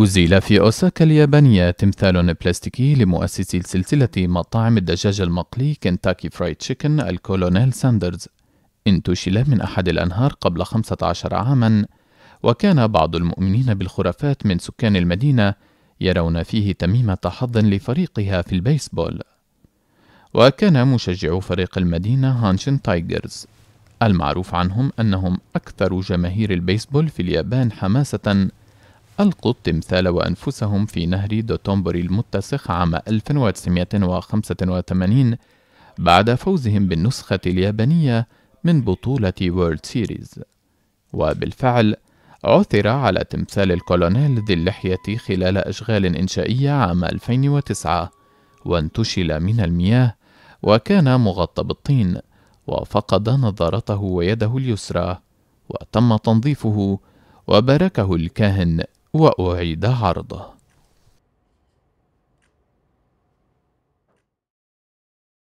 أزيل في أوساكا اليابانية تمثال بلاستيكي لمؤسسي سلسلة مطاعم الدجاج المقلي كنتاكي فرايد تشيكن الكولونيل ساندرز انتشل من أحد الأنهار قبل 15 عامًا، وكان بعض المؤمنين بالخرافات من سكان المدينة يرون فيه تميمة حظ لفريقها في البيسبول. وكان مشجعو فريق المدينة هانشن تايجرز، المعروف عنهم أنهم أكثر جماهير البيسبول في اليابان حماسةً ألقوا التمثال وأنفسهم في نهر دوتومبري المتسخ عام 1985 بعد فوزهم بالنسخة اليابانية من بطولة وورلد سيريز وبالفعل عثر على تمثال الكولونيل ذي اللحية خلال أشغال إنشائية عام 2009 وانتشل من المياه وكان مغطى بالطين وفقد نظارته ويده اليسرى وتم تنظيفه وباركه الكاهن وأعيد عرضه